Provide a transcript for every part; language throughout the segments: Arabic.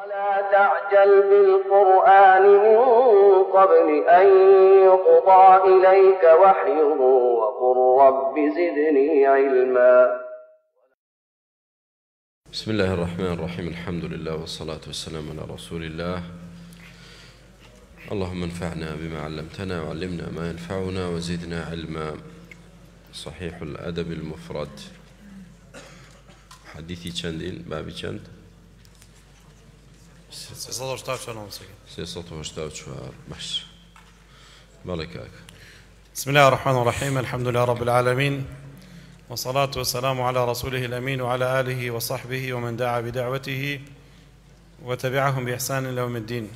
ولا تعجل بالقرآن من قبل أن يقضى إليك وحيه وقل رب زدني علما بسم الله الرحمن الرحيم الحمد لله والصلاة والسلام على رسول الله اللهم انفعنا بما علمتنا وعلمنا ما ينفعنا وزدنا علما صحيح الأدب المفرد حديثي چندين بابي چند بسم الله الرحمن الرحيم الحمد لله رب العالمين والصلاة والسلام على رسوله الأمين وعلى آله وصحبه ومن دعا بدعوته وتبعهم بإحسان إلى يوم الدين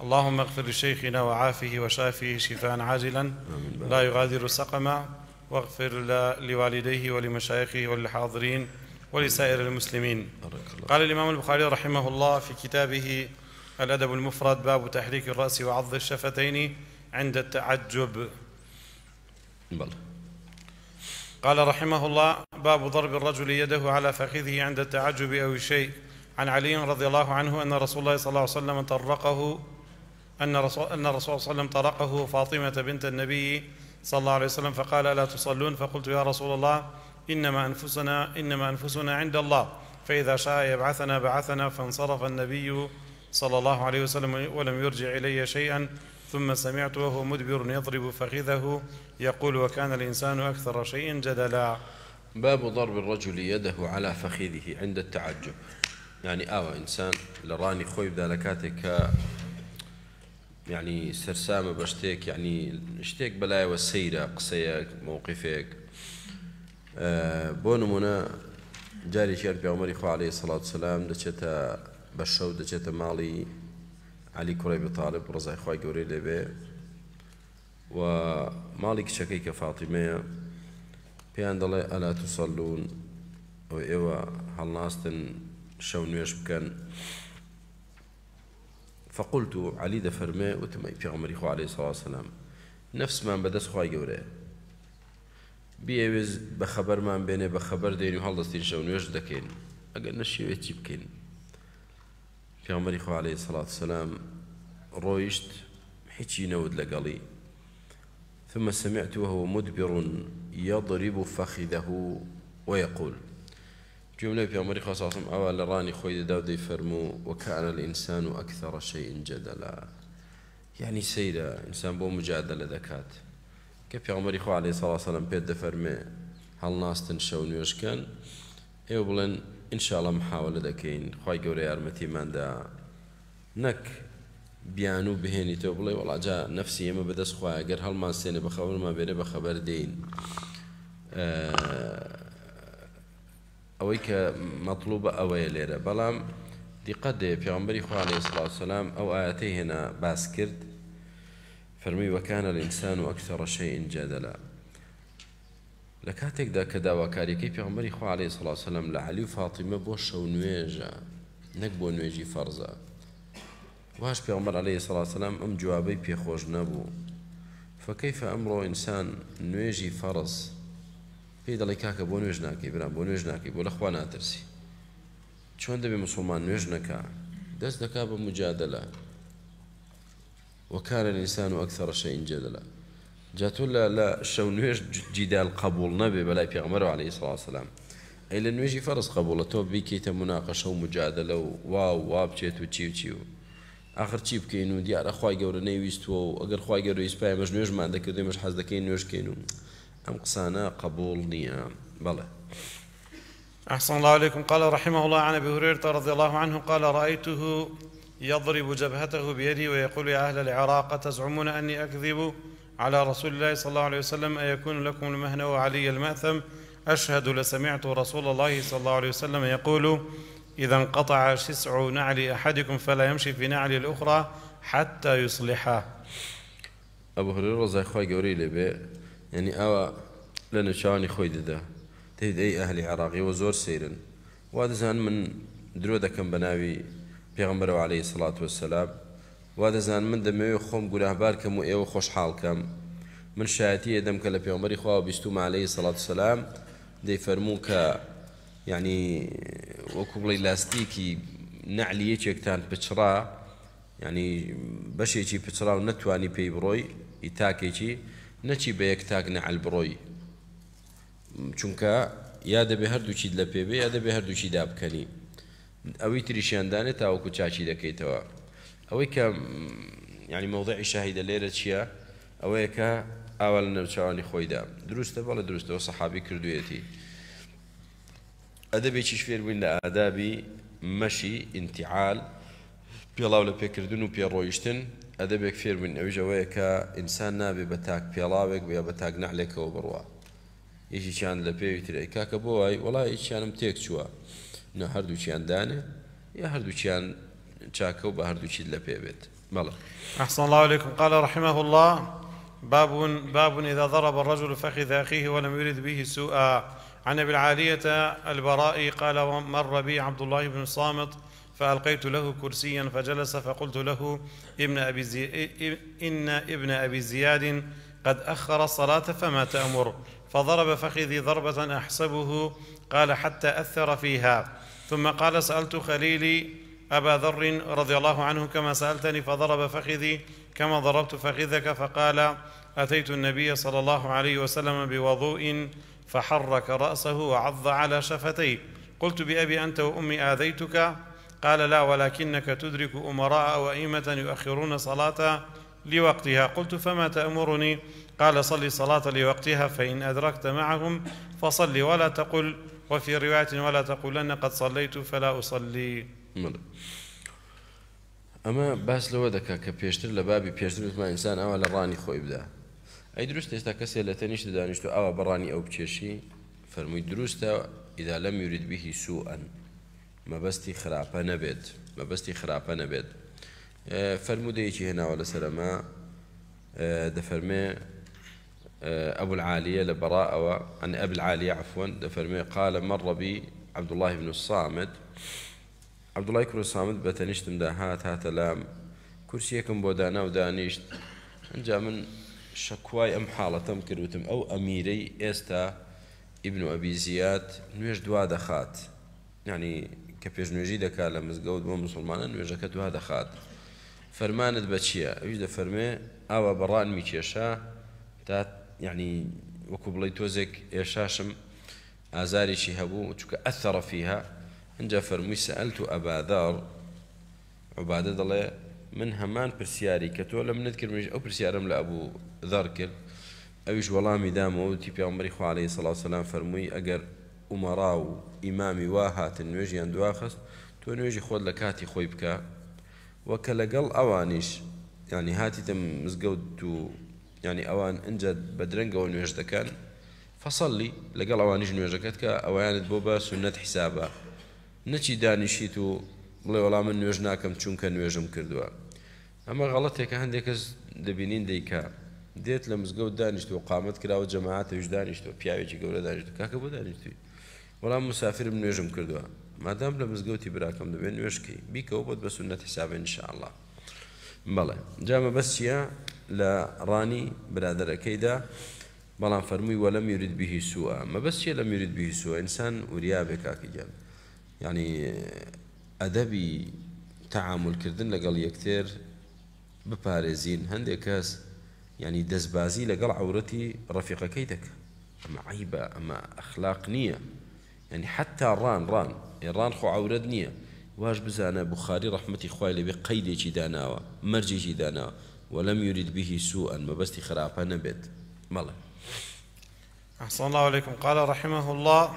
اللهم اغفر لشيخنا وعافه وشافه شفاء عاجلا لا يغادر سقما واغفر لوالديه ولمشايخه وللحاضرين ولسائر المسلمين قال الإمام البخاري رحمه الله في كتابه الأدب المفرد باب تحريك الرأس وعض الشفتين عند التعجب بل. قال رحمه الله باب ضرب الرجل يده على فخذه عند التعجب أو شيء عن علي رضي الله عنه أن رسول الله صلى الله عليه وسلم طرقه أن رسول أن الرسول صلى الله عليه وسلم طرقه فاطمة بنت النبي صلى الله عليه وسلم فقال ألا تصلون فقلت يا رسول الله إنما أنفسنا إنما أنفسنا عند الله فإذا شاء يبعثنا بعثنا فانصرف النبي صلى الله عليه وسلم ولم يرجع إلي شيئا ثم سمعت وهو مدبر يضرب فخذه يقول وكان الإنسان أكثر شيء جدلا باب ضرب الرجل يده على فخذه عند التعجب يعني آوى آه، إنسان لراني خوي بدالكاتك يعني سرسامة بشتيك يعني اشتيك بلاي والسيرة قصيك موقفك بۆ نمونە جاری شێر پیامەری خوالەی سەڵات سلام دەچێتە بە شەو دەچێتە ماڵی علی کوڕی بتاالب ڕزای خی گەورەی لێبێ و ماڵی کچەکەی کە فاتیمەیە پێیان دەڵێ ئەلا تووسەلون ئەو ئێوە هەڵناستن شەو نوێش بکەن فقلت و علی دەفەرمێ وتمەی پیغمەری خوالەی سەڵ سلام نفسمان بەدەست خی گەورەیە بیایید با خبر بێوێز بە خەبەرمان بێنێ بە خەبەر دێنی و هەڵدەستین شەو نوێژ دەکەین ئەگەر نەشیوێتی بکەین پیامەری خوالەی سەڵات سەسلام رویشت حیی نود لەگەڵی ثم سمعت وهو مدبر يضرب فخذه ويقول جملة في عمري خاصة أول راني خوي داودي فرمو وكان الإنسان أكثر شيء جدلا يعني سيدة إنسان بو مجادلة ذكات کە پیامەری خوا لێ ساڵسەلم پێت دەفەرمێ هەڵناستن شەو نوێشکەن ئێوە بڵێن ئینشاڵە محاولە دەکەین خی گەورە یارمەتیماندا نەک بیان و بهێنیتەوە بڵێ وڵاجا نفسی ئێمە بەدەست خخوایە گەر هەڵمان سێنە بە خەورمە بێنە بە خەبەر دین ئەوەی کە مەطلوبە ئەوەیە لێرە بەڵام دیقەت دێ پیامبەری خوا لێ سلام ئەو ئاەتی هێنا باس کرد فەرمی وەکانە لە ئینسان و ئەکتەڕە شەی ئینجادەلا لە کاتێکدا کە داواکاریەکەی پێغمەری خوارێ سڵاسەلم لە علی و فاتیمە بۆ شەو نوێژە نەک بۆ نوێژی فەرزە واش پێغمەر عليه سڵاسەلام ئەم جوابەی پێخۆش نەبوو فەکەیف ئەمڕۆ ئینسان نوێژی فەرز پێی دەڵی کاکە بۆ نوێژ ناکەی برام بۆ نوێژ ناکەی بۆ لەخوا ناترسی چۆن دەبێ مسلمان نوێژ نەکە دەست دەکا بە مجادلە وكان الإنسان أكثر شيء جدلا جاتو لا لا شو نويش جدال قبول نبي بلا بيغمر عليه الصلاة والسلام أي لنويجي فرص قبول تو بيكيت مناقشة ومجادلة واو واب تشيتو تشيو تشيو آخر چی كينو و دیارە خی گەورە نەویستەوە و ئەگەر خی گەورە ئیسپای مەش نوێژمان دەکردێمەش حەز دەکەین نوێشکەین و أم قسانە قبول نيا بلا أحسن الله عليكم قال رحمه الله عن أبي هريرة رضي الله عنه قال رأيته يضرب جبهته بيده ويقول يا أهل العراق تزعمون أني أكذب على رسول الله صلى الله عليه وسلم أيكون لكم المهنة وعلي المأثم أشهد لسمعت رسول الله صلى الله عليه وسلم يقول إذا انقطع شسع نعل أحدكم فلا يمشي في نعل الأخرى حتى يصلحه أبو هريرة رضي خوي قوري لي يعني أوا لأن شاني خوي ده تهد أي أهل عراقي وزور سيرن وهذا من درو كم بناوي پێغمبەرەوە عليه سڵات وسلام وا دەزان من دەمەوێت خۆم گوناهبار کەم و ئێوە خۆشحاڵکەم من شایەتی ئەدەم کە لە پێغمەری خوا بیستوم عليه سڵات سلام دەی فەرموو کە ینی وەکو بڵی لاستیکی نعلی یەکێکتان پچرا ینی بەشێکی پچرا و نەتوانی پێی بڕۆی ئیتاکێکی نەچی بە یەک تاک نەعل بڕۆی چونکە یا دەبێ هەردووچیت لە پێبێ یا دەبێ هەردووچی دابکەنی ئەوەی تریشیاندانێت تاوەکو چاچی دەکەیتەوە ئەوەی کە ینی مەوضعی شاهیدە لێرە چییە ئەوەیە کە ئاوا لە نەوچوانی خۆیدا دروستە بەڵە دروستەوە سەحابی کردوێتی ئەدەبێکی شفێر بووین لە ئادابی مەشی ئینتیعال پێڵاو لە پێکردن و پێڕۆیشتن ئەدەبێک فێربووین ئەوژ ئەوەیە کە ئینسان نابێ بە تاک پێڵاوێک یا بە تاک نەحلێکەوە بڕوە یشیان لە پێوی ترەی کاکە بۆ وای وڵای هیچیانم تێک چووە دوچیان دانه یا هر دوچیان چاکو بە هر لە لپی بید بەڵە أحسن الله عليكم قال رحمه الله باب باب إذا ضرب الرجل فخذ أخيه ولم يرد به سوءا عن أبي العالية البراء قال مر بي عبد الله بن صامت فألقيت له كرسيا فجلس فقلت له ابن أبي زي... إن ابن أبي زياد قد أخر الصلاة فما تأمر فضرب فخذي ضربة أحسبه قال حتى أثر فيها ثم قال سألت خليلي أبا ذر رضي الله عنه كما سألتني فضرب فخذي كما ضربت فخذك فقال أتيت النبي صلى الله عليه وسلم بوضوء فحرك رأسه وعض على شفتيه قلت بأبي أنت وأمي آذيتك قال لا ولكنك تدرك أمراء وأئمة يؤخرون صلاة لوقتها قلت فما تأمرني قال صلي صلاة لوقتها فإن أدركت معهم فصلي ولا تقل وفي رواية ولا تقولن قد صليت فلا أصلي ملا. ئەمە باس لەوە دەکا کە پێشتر لە بابی پێشترتمان ئینسان ئەوە لە ڕانی خۆی بدا ئەی دروست ئێستا کەسێ لە تەنیشت دانیشت و ئەوە بەڕانی ئەو بچێشی فەرمووی دروستە ئیدا لەم یورید خرابة سوئەن ما خراپە نەبێت مەبەستی خراپە نەبێت آه، هنا ولا سلامة آه، دفرمي آه، أبو العالية لبراء عن أبي العالية عفوا دفرمي قال مر بي عبد الله بن الصامت عبد الله بن الصامت بتنشت من هات هات لام كرسيكم بودانا ودانيشت انجا من شكواي ام حالة تم كروتم او اميري استا ابن ابي زياد نوش دوا دخات يعني كبيج نويجي دكا لمزقود بو مسلمان نويجك دوا دخات فرمانت بچيا ويجد فرمي او براء ميكيشا تات يعني وكبلي توزك يا شاشم أزاري شهابو وشك أثر فيها إن جافر مي سألت أبا ذر عبادة الله من همان برسياري كتو لم نذكر من أو برسيارم لأبو ذركل أويش والله مدام أوتي في عمري خو عليه الصلاة والسلام فرمي أجر أمراو إمامي واهات نوجي عند واخس تو نوجي خود لكاتي خويبك وكلا قل أوانيش يعني هاتي تم مزقود ینی ئەوان ئەجا بە درەنگەوە نوێژ دەکەن فەسەلی لەگەڵ ئەوانیش نوێژەکەت کە ئەویانت بۆ بە سونەت حیسابە نەچی دانیشیت و بڵێ وەڵام من نوێژ ناکەم چونکە نوێژم کردووە ئەمە غەڵەتێکە هەندێک کەس دەبینین دەیکا دێت لە مزگەوت دانیشتەوە قامت کراوە جەماعاتەویش دانیشتەوە پیاوێکی گەورە دانیشت کاکە بۆ دانیشتوی وەڵام مسافرم نوێژم کردووە مادام لە مزگەوتی براکەم دەبێت نوێشکی بیکەوە بۆت بە سونەت حیسابێن شاءله بەڵێ جامە بەس چیە لراني برادر أكيدا بلان فرمي ولم يريد به سوء ما بس شيء لم يريد به سوء إنسان وريابك أكيد يعني أدبي تعامل كردن لقال يكثر بباريزين هندي كاس يعني دزبازي لقال عورتي رفيق كيدك أما عيبة أما أخلاق نية يعني حتى ران ران يعني ران خو عورد نية واجب زانا بخاري رحمتي خوالي بقيدي جي داناوا مرجي جي ولم يرد به سوءا ما بس خرافه نبت مالا أحسن الله عليكم قال رحمه الله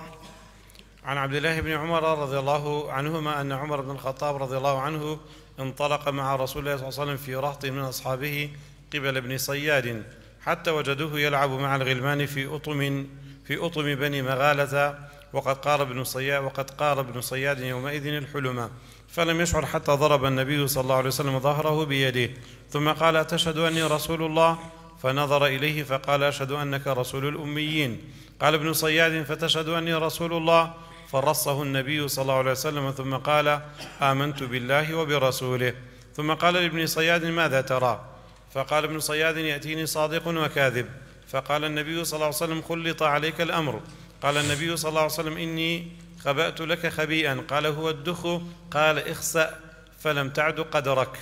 عن عبد الله بن عمر رضي الله عنهما أن عمر بن الخطاب رضي الله عنه انطلق مع رسول الله صلى الله عليه وسلم في رهط من أصحابه قبل ابن صياد حتى وجدوه يلعب مع الغلمان في أطم في أطم بني مغالة وقد قال ابن صياد وقد قال ابن صياد يومئذ الحلم فلم يشعر حتى ضرب النبي صلى الله عليه وسلم ظهره بيده ثم قال أتشهد أني رسول الله فنظر إليه فقال أشهد أنك رسول الأميين قال ابن صياد فتشهد أني رسول الله فرصه النبي صلى الله عليه وسلم ثم قال آمنت بالله وبرسوله ثم قال لابن صياد ماذا ترى فقال ابن صياد يأتيني صادق وكاذب فقال النبي صلى الله عليه وسلم خلط عليك الأمر قال النبي صلى الله عليه وسلم إني خبأت لك خبيئا قال هو الدخ قال اخسأ فلم تعد قدرك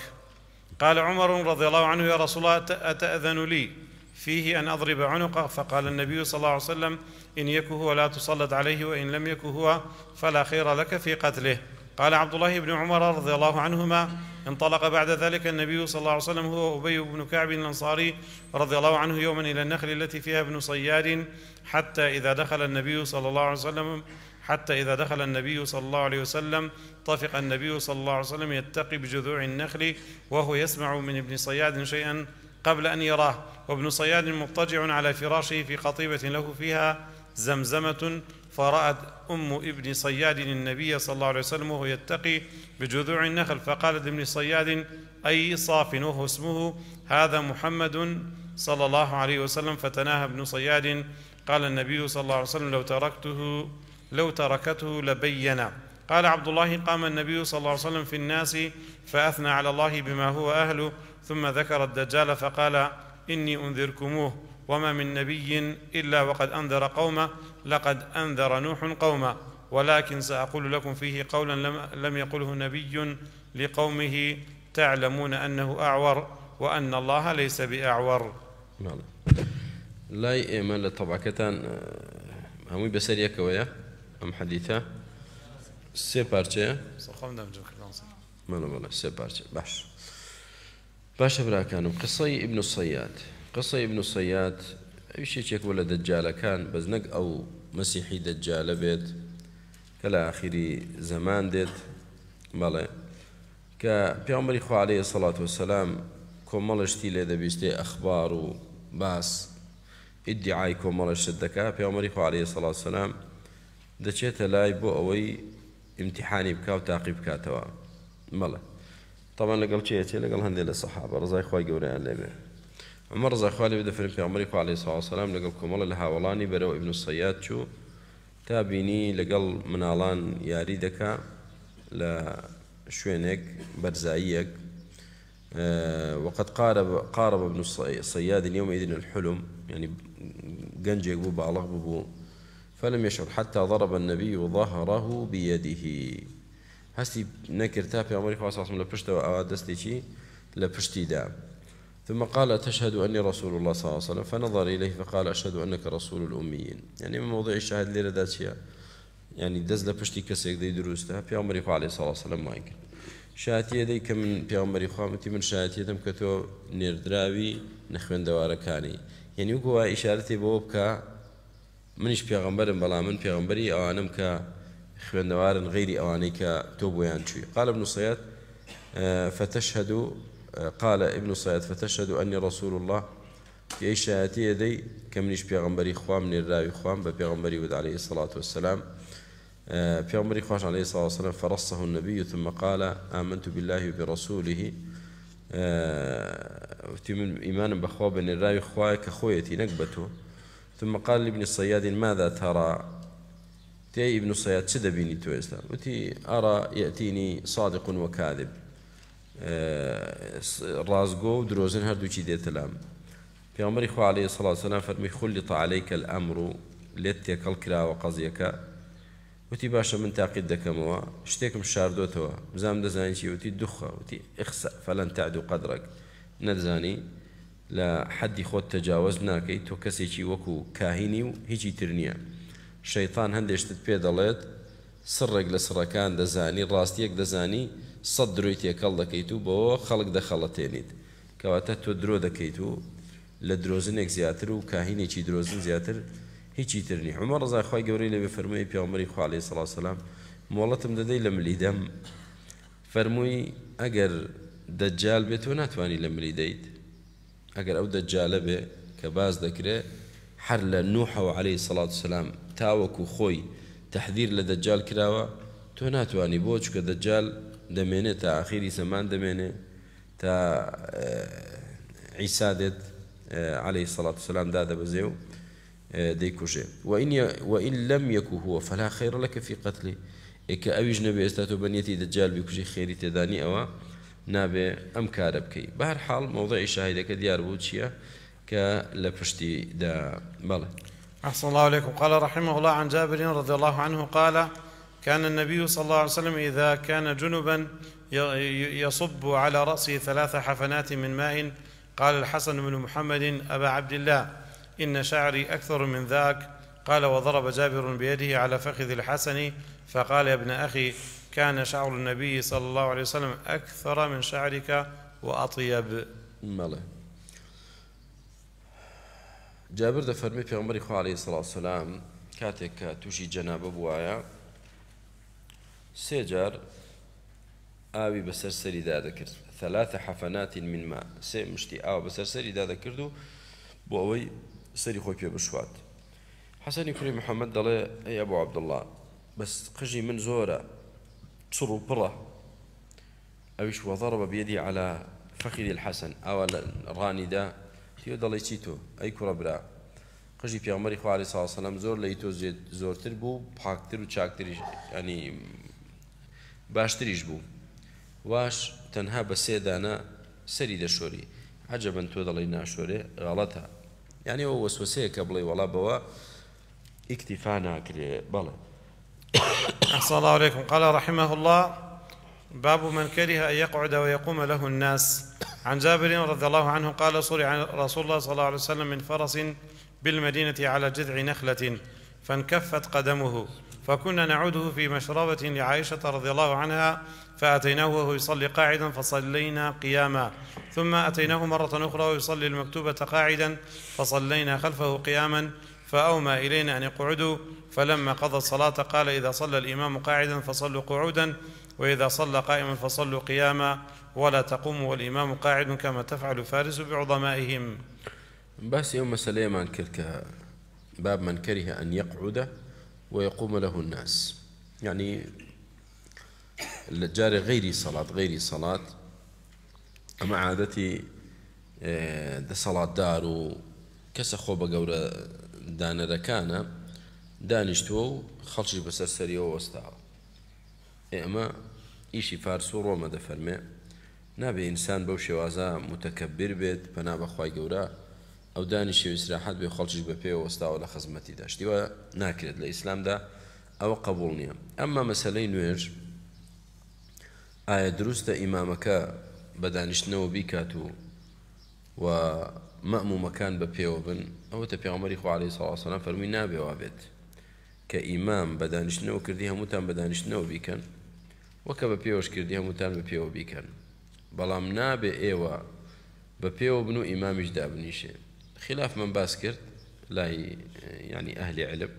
قال عمر رضي الله عنه يا رسول الله أتأذن لي فيه أن أضرب عنقه فقال النبي صلى الله عليه وسلم إن يك هو لا تسلط عليه وإن لم يك هو فلا خير لك في قتله قال عبد الله بن عمر رضي الله عنهما انطلق بعد ذلك النبي صلى الله عليه وسلم هو أبي بن كعب الأنصاري رضي الله عنه يوما إلى النخل التي فيها ابن صياد حتى إذا دخل النبي صلى الله عليه وسلم حتى إذا دخل النبي صلى الله عليه وسلم طفق النبي صلى الله عليه وسلم يتقي بجذوع النخل وهو يسمع من ابن صياد شيئا قبل أن يراه وابن صياد مضطجع على فراشه في قطيبة له فيها زمزمة فرأت أم ابن صياد النبي صلى الله عليه وسلم وهو يتقي بجذوع النخل فقالت لابن صياد أي صاف وهو اسمه هذا محمد صلى الله عليه وسلم فتناهى ابن صياد قال النبي صلى الله عليه وسلم لو تركته لو تركته لبين قال عبد الله قام النبي صلى الله عليه وسلم في الناس فأثنى على الله بما هو أهله ثم ذكر الدجال فقال إني أنذركموه وما من نبي إلا وقد أنذر قومه لقد أنذر نوح قومه ولكن سأقول لكم فيه قولا لم, لم يقله نبي لقومه تعلمون أنه أعور وأن الله ليس بأعور نعم. لا إيمان كتان همي بسريك وياه ام حديثه سي بارتي سخمنا من جوك ما لا والله سي بارتي باش باش برا كان قصي ابن الصياد قصي ابن الصياد اي شيء تشيك ولا دجال كان بزنق او مسيحي دجال بيت كلا اخري زمان ديت مالي كا في عمر عليه الصلاه والسلام كون مالش تيلي دبيستي اخبار وباس ادعايكم مالش الدكا في عمر عليه الصلاه والسلام دەچێتە لای بۆ ئەوەی امتحانی بکە و تاقی بکاتەوە مەڵە تاوان لەگەڵ چێتێ لەگەڵ عمر لە سەحاب بده خی گەوریان لێبێ ئەمە ڕزاخوالی الله پێمەری خالی ساوسلام لەگەڵ کۆمەڵە لها هاوڵانی بەرەوە ئبن سەیات چوو تا بینی لەگەڵ مناڵان یاری دەکا لە شوينك بەرزاییەک اه، وقد قارب قارب ابن الصياد اليوم إذن الحلم يعني قنجك بو بالغ بو فلم يشعر حتى ضرب النبي ظهره بيده نكر تابي پێمەری خواسم لە لبشت ئەوا شيء لە پشتیدا ثم قال تشهد أني رسول الله صلى الله عليه وسلم فنظر إليه فقال أشهد أنك رسول الأميين يعني من موضوع الشهادة ليلة ذاتية يعني دز لبشتي كسيك دي دروستها في عمري عليه الصلاة والسلام ما يمكن شهادتي يدي من في عمري متي من شهادتي يدم كتو دراوي نخوين دوارة كاني يعني يقوى إشارتي بوبكا منش پێغمبرم بلا من پێغمبەری ئەوانم کە خوێندەوارن غیری ئەوانەی کە تۆ بۆیان چوی قال ابن صياد اه، فتشهد اه، قال ابن صياد فتشهد أني رسول الله في أي شهاتي يدي كمنش بيغمبري خوان من الراوي خوان ببيغمبري ود عليه الصلاة والسلام بيغمبري اه، خواش عليه الصلاة والسلام فرصه النبي ثم قال آمنت بالله وبرسوله وتمن إيمان بخوا بن الراوي خوا كخويتي نقبته ثم قال لابن الصياد ماذا ترى تي ابن الصياد سد بيني تويستا وتي أرى يأتيني صادق وكاذب رازقو آه، رازگۆ و درۆزن هەردووچی في عمر خوالی عليه الصلاة والسلام فرمي خلط عليك الأمر تێکەڵ الكرا وقضيك وتي باشا من تاقیت دەکەمەوە شتێکم شاردۆتەوە بزانام دەزانانی وتی وتي وتی وتي اخسأ فلن تعدو قدرك نەزانی لە حەدی خۆت تەجاوز ناکەیت تۆ کەسێکی وەکو کاهینی و هیچی تر نییە شەیتان هەندێشتت پێ دەڵێت سڕێک لە سڕەکان دەزانی ڕاستیەک دەزانی سەد دروی تێکەڵ دەکەیت و بۆ خەڵک دەخەڵەتێنیت کەواتە تۆ درۆ دەکەیت و لە درۆزنێک زیاتر و کاهینێکی درۆزن زیاتر هیچی ترنی هەمە ڕزاخوای گەورەی لە بفەرمووی پیامەری خوالی سەلاسەسلام مۆڵەتم دەدەی لە ملیدەم فەرمووی ئەگەر دەجال بێت تۆ ناتوانانی لە ملی دەیت ئەگەر ئەو دەجالە بێ کە باز دەکرێ هەر لە نوحەوە عليهەی سەڵات سلام تاوەکو خۆی تحدیر لە دەجال کراوە تۆ ناتوانانی بۆ چکە دەجال دەمێنێت تا ئاخیری زمان دمنه تا اه، عیسا دێت اه، عليهەی سەڵات سلام دادەبەزێ و اه، دەیکوژێ وئین لەم یەک هووە فەلا خێڕە لەکە فی قەتلی ئێکە ئەویش نەبێ ئێستا تۆ بەنیەتی دجال بکوژی خێری تێدانی أوا نابێ ئەم کارە بکەیت بەهر حاڵ مەوضعی شاهیدەکە دیار بوو چییە کە لە پشتیدا بەڵێ أحسن الله عليكم قال رحمه الله عن جابر رضي الله عنه قال كان النبي صلى الله عليه وسلم إذا كان جنبا يصب على رأسه ثلاث حفنات من ماء قال الحسن بن محمد أبا عبد الله إن شعري أكثر من ذاك قال وضرب جابر بيده على فخذ الحسن فقال يا ابن أخي كان شعر النبي صلى الله عليه وسلم أكثر من شعرك وأطيب ماله جابر دەفەرمی پێغمەری خوا عليه الصلاة والسلام كاتك توشي جناب بوايا سێجار آبي بەسەر سەریدا ذكر ثلاث حفنات من ماء سي مشتي آو سەریدا دەکرد و بۆ ئەوەی سەری خۆی پێ بشوات يكري محمد محەممەد أي أبو عبد الله بس قجي من زوره چڕ و پڕە ئەویش وەضەڕ بە بێدی أو فەخیری الحەسن ئەوە لە ڕانیدا تێ دەڵی چی تۆ ئەی کوڕەبرا قژی پیامەری خوارێ ساسەلم زۆر زور تۆ زۆرتر بوو پاکتر و چاکتریش ینی يعني باشتریش بو واش تنها بە سێدانە سەری دەشۆری عجبن تۆ دەڵی ناشۆرێ غلطها يعني هو وەسوسەیە کە ولا بوا اكتفانا كري ناکرێ أحسن الله عليكم قال رحمه الله باب من كره أن يقعد ويقوم له الناس عن جابر رضي الله عنه قال صرع رسول الله صلى الله عليه وسلم من فرس بالمدينة على جذع نخلة فانكفت قدمه فكنا نعوده في مشربة لعائشة رضي الله عنها فأتيناه وهو يصلي قاعدا فصلينا قياما ثم أتيناه مرة أخرى ويصلي المكتوبة قاعدا فصلينا خلفه قياما فأومى إلينا أن يقعدوا فلما قضى الصلاة قال إذا صلى الإمام قاعدا فصلوا قعودا وإذا صلى قائما فصلوا قياما ولا تقوموا والإمام قاعد كما تفعل فارس بعظمائهم بس يوم مسألة من كركها باب من كره أن يقعد ويقوم له الناس يعني الجار غيري صلاة غيري صلاة أما عادتي ده آه، صلاة دار و کەسە دانەرەکانە دانیشتووە و خەڵکی بەسەر سەریەوە وەستاوە ئێمە ئیشی فارس و ڕۆمە دەفەرمێ نابێ ئینسان بەو شێوازە متەکەبیر بێت پەنا بەخوای گەورە ئەو دانیشی ئیسراحات بێ خەڵکیش بە پێ وەستاوە لە خزمەتی داشتیوە ناکرێت لە ئیسلامدا ئەوە قبول نییە ئەمما مەسلەی نوێژ ئایا دروستە ئیمامەکە بە دانیشتنەوە بیکات و و مأمو مكان پێوە بن ئەوە تە پێغمەری خوارەی ساڵسەلام فەرمی نابێوا بێت کە ئیمام بەدانشتنەوە کردی هەمووتان بەدانشتنەوە بیکەن وەکە بە پێوەش کردی هەمووتان بە پێوە بیکەن بەڵام نابێ ئێوە بە پێوە بن و ئیمامیش دابنیشێ خلاف من لا يعني أهل علم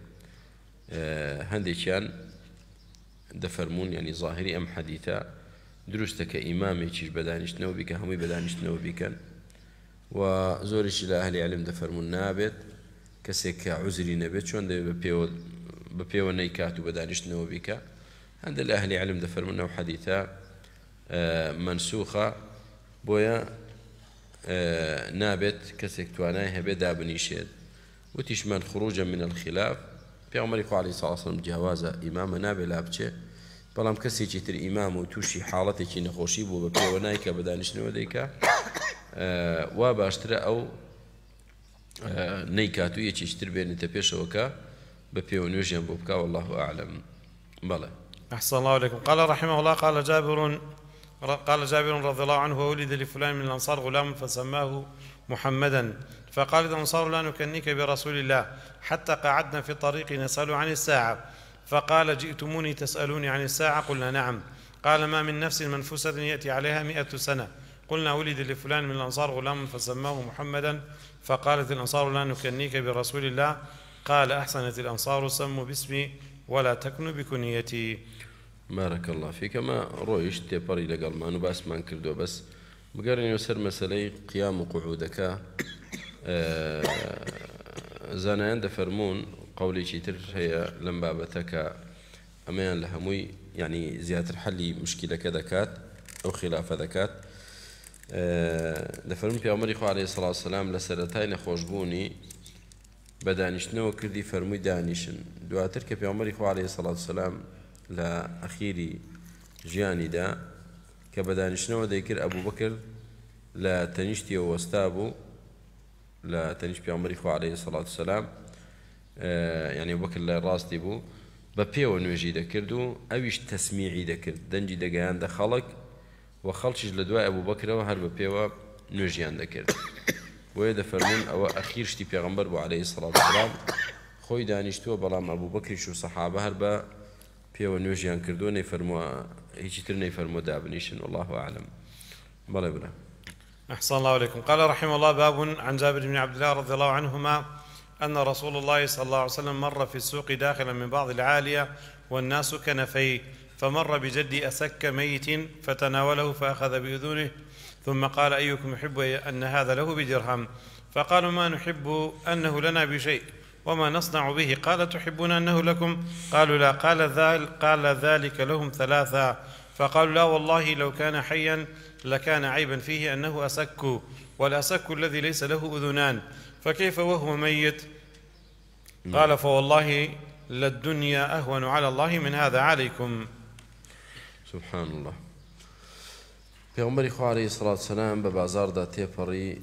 هندي كان دفرمون يعني ظاهري أم ظاهری ئەم حەدیتە دروستە بدانش نو بيكن بیکە هەمووی نو بيكن و زۆریشی لە هەلی علم دەفەرمونون نابێت کەسێک کە عوزری نەبێت چۆن دەوێت بە پێوە بە پێوە نەیکات و بەدانیشتنەوە بیکە هەندە لە هەلی علم دەفەرمونە و حەدیتە منسوخە بۆیە نابێت کەسێک توانای هەبێت دابنیشێت وتیشمان خروجە من الخلاف پێمەری خوالی ساسم جیاوازە ئیمامە نابێت لا بچێ بەڵام کەسێکی تر ئیمام و تووشی حاڵەتێکی نەخۆشی بوو بە پێوە نایکە بەدانیشتنەوە دیکە وباشتر او آه، نيكاتو يتشتر بين تبيش وكا پێشەوەکە بە والله اعلم بلى أحسن الله عليكم قال رحمه الله قال جابر قال جابر رضي الله عنه وولد لفلان من الأنصار غلام فسماه محمدا فقال الأنصار لا نكنيك برسول الله حتى قعدنا في الطريق نسأل عن الساعة فقال جئتموني تسألوني عن الساعة قلنا نعم قال ما من نفس منفوسة يأتي عليها مئة سنة قلنا ولد لفلان من الأنصار غلام فسماه محمدا فقالت الأنصار لا نكنيك برسول الله قال أحسنت الأنصار سموا باسمي ولا تكنوا بكنيتي بارك الله فيك ما رويش تيبري لقال ما نباس ما نكردو بس بقرني وسر مسألة قيام وقعودك آه زانان دفرمون قولي شيتر هي لمبابتك أمين لهموي يعني زيادة الحل مشكلة كذا كات أو خلاف ذكات لە فەرمی پیامەری خوارێ سەلاسەسلام لە سەرەتای نەخۆشببوونی بە دانیشتنەوە کردی فەرمووی دانیشن دواتر کە پیامەری خوارێ سەلاسەسلام لە ئەخیری ژیانیدا کە بە دانیشتنەوە دەیکرد ئەبوو بکرد لە تەنیشتی وەستا بوو لە تەنیش پیامەری خوارێ سەلاتسەسلام یعنی بکرد لە ڕاستی بوو بە پێوە نوێژی دەکرد و ئەویش تەسمیعی دەکرد دەنجی دەگەیان دە خەڵک و خەڵکیش لە دوای ئەبوو بەکرەوە هەر بە پێوە نوێژیان دەکرد بۆیە دەفەرمون ئەوە ئەخیر شتی پێغمبەر بۆ عليهەی سڵاتڵام خۆی دانیشتووە بەڵام ئەبوو بەکریش و سەحابە هەر بە پێوە نوێژیان کردووە نەیفەرمووە هیچی تر نەیفەرمۆ دابنیشن والله عالم بەڵێ برە أحسن الله عليكم قال رحمه الله باب عن جابر بن عبد الله رضي الله عنهما أن رسول الله صلى الله عليه وسلم مر في السوق داخلا من بعض العالية والناس كنفيه فمر بجد أسك ميت فتناوله فأخذ بأذنه ثم قال أيكم يحب أن هذا له بدرهم فقالوا ما نحب أنه لنا بشيء وما نصنع به قال تحبون أنه لكم قالوا لا قال, ذال قال ذلك لهم ثلاثة فقالوا لا والله لو كان حيا لكان عيبا فيه أنه أسك والأسك الذي ليس له أذنان فكيف وهو ميت قال فوالله للدنيا أهون على الله من هذا عليكم سبحان الله إخوة عليه الصلاة والسلام بە بازاردا تێپەڕی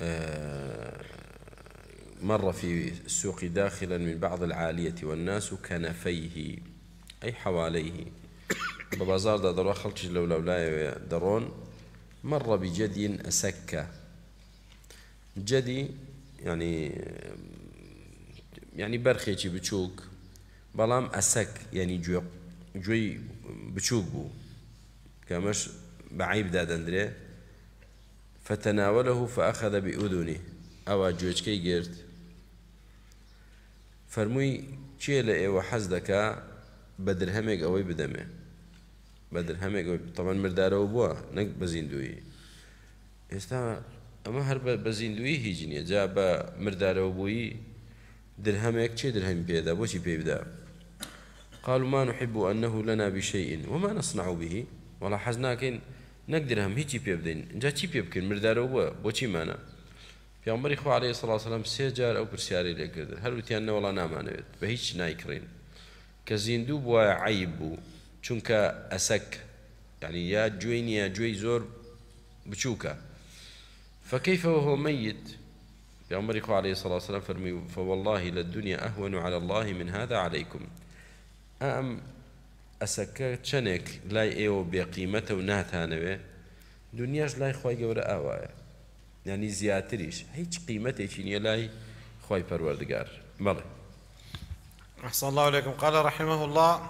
اه، مر في السوق داخلا من بعض العالية والناس كنفيه أي حواليه ببازار دا دروا خلق لو لو لا درون مر بجدي أسكة جدي يعني يعني برخيتي بتشوك بلام أسك يعني جوي جوي بچوک بوو کەمەش بەعیبدا دەندرێ فتەناوەله فەخەدە بئودونی ئەوە جوێچکەی گرت فەرمووی کێ لە ئێوە حەز دەکا بە درهەمێک ئەوەی بدەمێ بە درهەمێک تەمەەن مردارەوە بووە نەک بە زیندویی ئێستا ئەمە هەر بە زیندوی هیچ نییە جا بە مردارەوە بووی درهەمێک چێ درهەمی پێدا بۆچی پێ بدە قالوا ما نحب أنه لنا بشيء وما نصنع به ولاحظنا حزناكن نقدر هم هيجي بيبدين جا تشي بيبكن مردار هو بوشي مانا في عمر إخوة عليه الصلاة والسلام سيجار أو برسياري لكردن هل وتيانا والله نامانا بهيج نايكرين كزيندوب عيبو چونك أسك يعني يا جوين يا جوي زور بشوكا فكيف وهو ميت في عمر إخوة عليه الصلاة والسلام فرمي فوالله للدنيا أهون على الله من هذا عليكم ام ئەسەکە تشنك لای ئێوە بقيمته و ناتانەوێ لاي خوي خی اوا يعني زياتريش هيك قيمته شنو لاي خوي پروردگار بله أحسن الله عليكم قال رحمه الله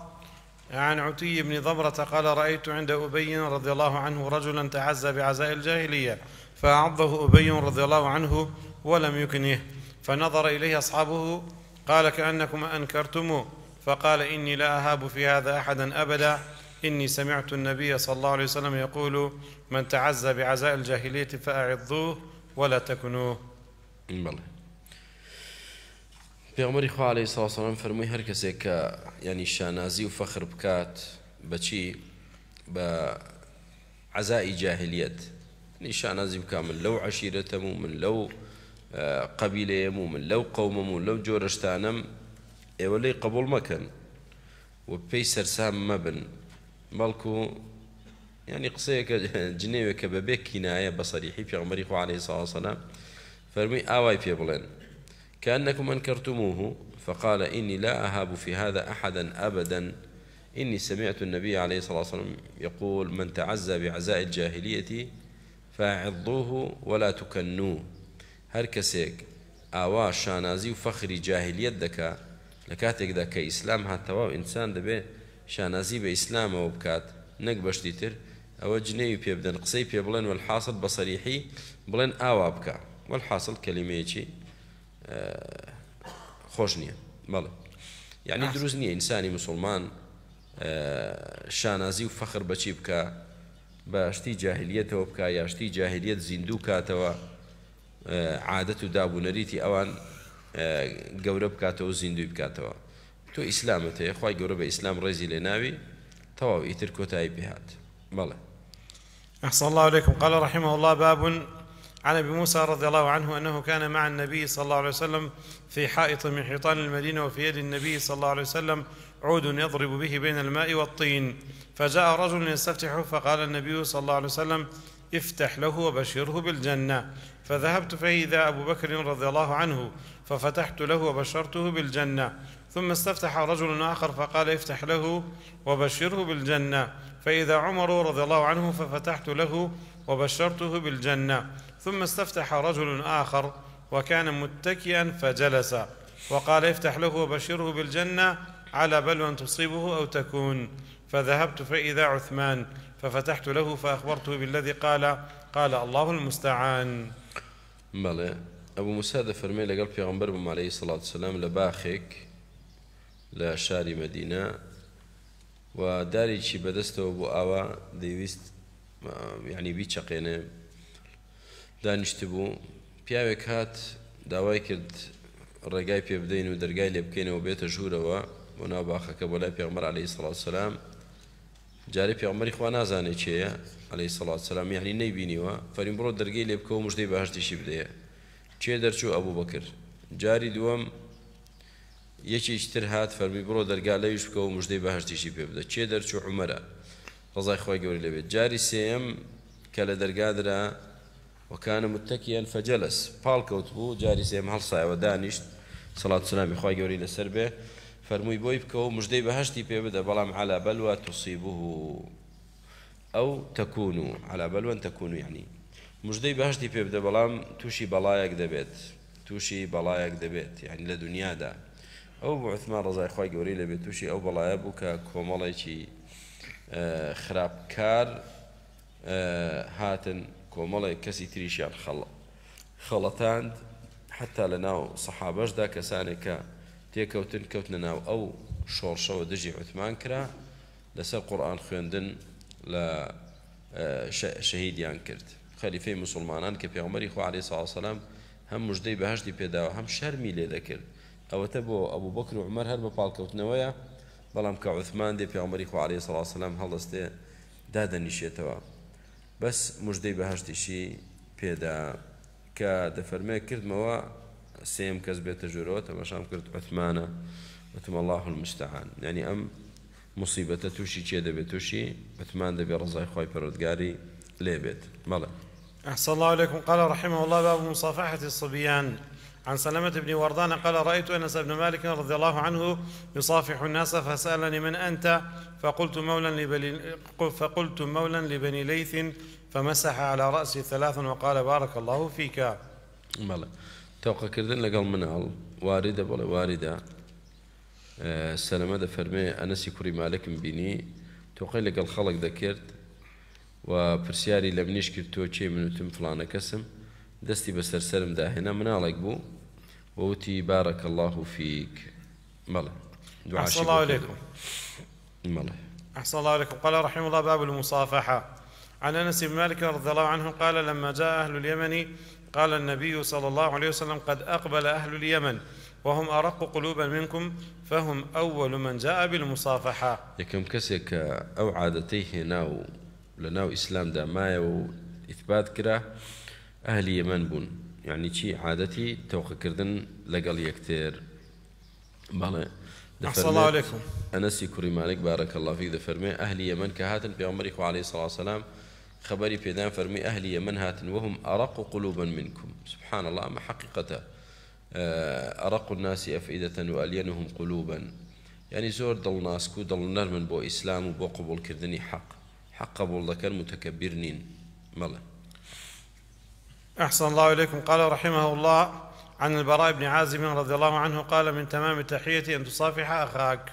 عن عتي بن ضبرة قال رأيت عند أبي رضي الله عنه رجلا تعزى بعزاء الجاهلية فأعضه أبي رضي الله عنه ولم يكنه فنظر إليه أصحابه قال كأنكم أنكرتموه فقال اني لا اهاب في هذا احدا ابدا اني سمعت النبي صلى الله عليه وسلم يقول من تعزى بعزاء الجاهليه فاعظوه ولا تكنوه بله عمر إخوة عليه الصلاة والسلام فرمي کەسێک کە ینی شانازی و فەخر بکات بەچی بە عزای جاهلیت نیشانازی بكامل من لەو عشیرەتەم من لو قبيلة مو من لو اه، قوم مو لو جورشتانم ئێوە قبول مكان وبيسر سام مبن مالكو يعني قصيك قسەیەکە جنێوێکە كناية بصريحي في سەریحی عليه الصلاه والسلام فرمي اواي في بلين كأنكم أنكرتموه فقال إني لا أهاب في هذا أحدا أبدا إني سمعت النبي عليه الصلاة والسلام يقول من تعزى بعزاء الجاهلية فاعضوه ولا تكنوه هركسيك كسيك آوا شانازي وفخري جاهلية دكا لە کاتێکدا کە ئیسلام هاتەوا و ئینسان دەبێ شانازی بە ئیسلامەوە بکات نەک بەشتی تر ئەوە جنەوی پێ بدەن قسەی پێ بڵێن والحاصل بە سەریحی بڵێن ئاوا بکە والحاصل کەلیمەیەکی خۆش نییە بەڵێ یعنی دروست نییە ئینسانی مسلمان شانازی و فەخر بەچی بکە بەشتی جاهلیەتەوە بکە یاشتی جاهلیت زیندوو کاتەوە عادەت و دابوونەریتی ئەوان گەورە بکاتەوە زیندوی بکاتەوە تۆ ئیسلامت هەیە خی گەورە بە ئیسلام ڕێزی لێ ناوی تەواو ئیتر کۆتایی پێهات بەڵێ أحسن الله عليكم قال رحمه الله باب عن ابي موسى رضي الله عنه انه كان مع النبي صلى الله عليه وسلم في حائط من حيطان المدينه وفي يد النبي صلى الله عليه وسلم عود يضرب به بين الماء والطين فجاء رجل يستفتح فقال النبي صلى الله عليه وسلم افتح له وبشره بالجنه فذهبت فإذا أبو بكر رضي الله عنه ففتحت له وبشرته بالجنة ثم استفتح رجل آخر فقال افتح له وبشره بالجنة فإذا عمر رضي الله عنه ففتحت له وبشرته بالجنة ثم استفتح رجل آخر وكان متكئا فجلس وقال افتح له وبشره بالجنة على بلوى تصيبه أو تكون فذهبت فإذا عثمان ففتحت له فأخبرته بالذي قال قال الله المستعان بەڵێ ئەو موسا دەفەرمێ لەگەڵ پێغمبەر بمالەی سڵات سلام لە باخێک لە شاری مەدینە و دارێکی بەدەستەوە بۆ ئاوا دەیویست یعنی بیچەقێنێ دانیشت بوو پیاوێک هات داوای کرد ڕێگای پێ بدەین و دەرگای لێ بکەینەوە بێتە ژوورەوە بۆ ناو باخەکە بۆ لای پێغمەر عليهەی سڵات سلام جارێ پێمەری خوا نازانێ چێە ئەلەی سەڵات سەسلام یعنی نەیبینیوە فەرین بڕۆ دەرگی لێ بکەوە مژدەی بەهشتیشی بدەیە چێ دەرچوو ئەبوو بەکرد جاری دووەم یەکیشتر هات فەرمی بڕۆ دەرگا لەویش بکەوە مژدەی بەهشتیشی پێ بدە چێ دەرچوو عمەرە ڕزای خۆی گەوری لەبێت جاری سێم کە لە دەرگادرا وەکانە متەکیان فەجەلس پاڵ کەوت بوو جاری سێم هەڵسایەوە دانیشت سەڵات سلامی خی گەوری لەسەر بێ فرمي بويب كو مجدي بهشتي بيبدا بلام على بلوى تصيبه او تەکون على بلوى تەکون يعني یعنی بهشتي بيبدا بلام توشي بەڵام تووشی توشي دەبێت تووشی يعني دەبێت یعنی او دنیادا عثمان ڕزای خی گەوری لەبێت او بلايا بوكا بوو کە اه، خراب كار اه، هاتن کۆمەڵی کەسی تریشیان خلطان حتى لناو صحابش دا كسانك تێکەوتن کەوتنە ناو ئەو شۆڕشەوە دژی عوتمان کرا لەسەر قورآان خوێندن لە شەهیدیان کرد خەلیفەی مسلمانان کە پێغمەری خوارێ ساسەلام هەم مژدەی بەهشتی پێداوە هەم شەرمی لێ دەکرد ئەوەتە بۆ ئەوبوو بەکر و عمەر هەر بە پاڵکەوتنەوەیە بەڵام کە عوثمان دێ پێغمەری خوارێ سەسلام هەڵدەستێ دادەنیشێتەوە بەس مژدەی بەهشتیشی پێدا کە دەفەرمێ کردمەوە سيم کەس بێتە ژوورەوە تەماشام كرت عثمانة وتم الله المستعان يعني أم مصيبة توشي چێ بتوشي عثمان دبي ڕزای خوي پەرۆدگاری لێ بێت مەڵێ أحسن الله عليكم قال رحمه الله باب مصافحة الصبيان عن سلمة بن وردان قال رأيت أنس بن مالك رضي الله عنه يصافح الناس فسألني من أنت فقلت مولا لبني فقلت مولا لبني ليث فمسح على رأسي ثلاثا وقال بارك الله فيك ملا. تەوقەکردن لەگەڵ واردة واردە واردة واردە سەلەمە فرمي ئەنەسی کوڕی مالك بینی توقع لەگەڵ خلق ذكرت و پرسیاری لە منیش کرد تۆ چێ منوتم کسم دستی به سر سرم داهێنا مناڵێک بوو وتی بارک الله و فیک الله عليكم بڵێ أحسن الله عليكم قال رحمه الله باب المصافحة عن أنس بن مالك رضي الله عنه قال لما جاء أهل اليمن قال النبي صلى الله عليه وسلم قد أقبل أهل اليمن وهم أرق قلوبا منكم فهم أول من جاء بالمصافحة يكم كسك أو عادتيه ناو لناو إسلام دا مايا إثبات كرا أهل يمن بون يعني شي عادتي توقع كردن لقل يكتير بلى أحسن الله عليكم أنسي كريم عليك بارك الله فيك دفرمي أهل يمن كهاتن بيغمريك عليه الصلاة والسلام خبري بيدان فرمي أهلي يمن هاتن وهم أرق قلوبا منكم سبحان الله أما حقيقة آه، أرق الناس أفئدة وألينهم قلوبا يعني زور دل كو دل نرمن بو إسلام وبو قبول كردني حق حق قبول ذكر متكبر ملا أحسن الله إليكم قال رحمه الله عن البراء بن عازم رضي الله عنه قال من تمام التحية أن تصافح أخاك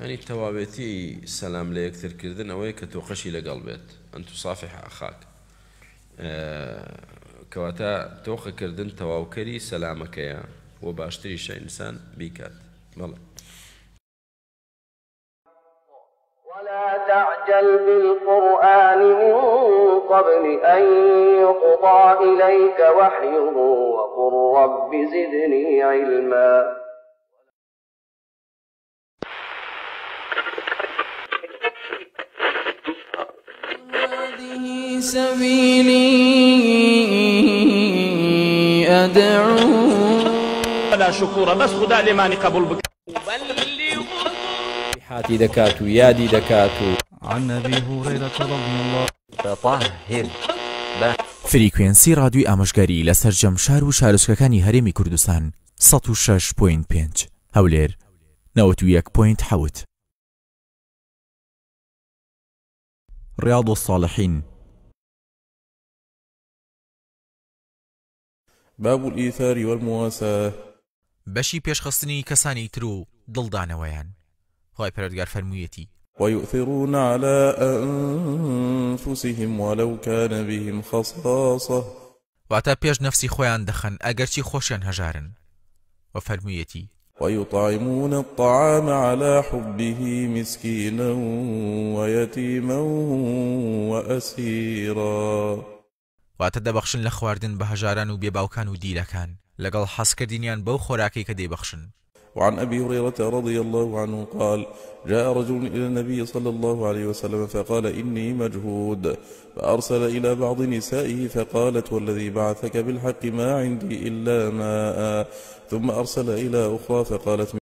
يعني توابتي سلام ليك تركردن أو كتوقشي لقل بيت أن تصافح أخاك آه، كواتا توقع كردن تواوكري سلامك يا وباشتري شيء إنسان بيكات ولا تعجل بالقرآن من قبل أن يقضى إليك وحيه وقل رب زدني علما سبيلي أدعو ولا شكور بس خدا لماني قبول بك حاتي دكاتو يادي دكاتو عن أبي هريرة رضي الله تطهر فریکوێنسی ڕادوی ئامژگاری لەسەر جەمشار و بوينت هەرێمی هولير 106.5 هەولێر بوينت حوت رياض الصالحين باب الإيثار والمواساة بشي بەشی پێشخستنی کەسانی تر و دڵدانەوەیان خواهي پەرگار فەرموویەتی ويؤثرون على أنفسهم ولو كان بهم خصاصة واتا بيش نفسي خوان دخن أجرشي خوشيان هجارن وفرميتي ويطعمون الطعام على حبه مسكينا ويتيما وأسيرا واتە دەبەخشن لە خواردن بە هەژاران و بێباوکان و دیلەکان لەگەڵ حەسکردینیان بەو خۆراکەی کە دەیبەخشن وعن أبي هريرة رضي الله عنه قال جاء رجل إلى النبي صلى الله عليه وسلم فقال إني مجهود فأرسل إلى بعض نسائه فقالت والذي بعثك بالحق ما عندي إلا ماء ثم أرسل إلى أخرى فقالت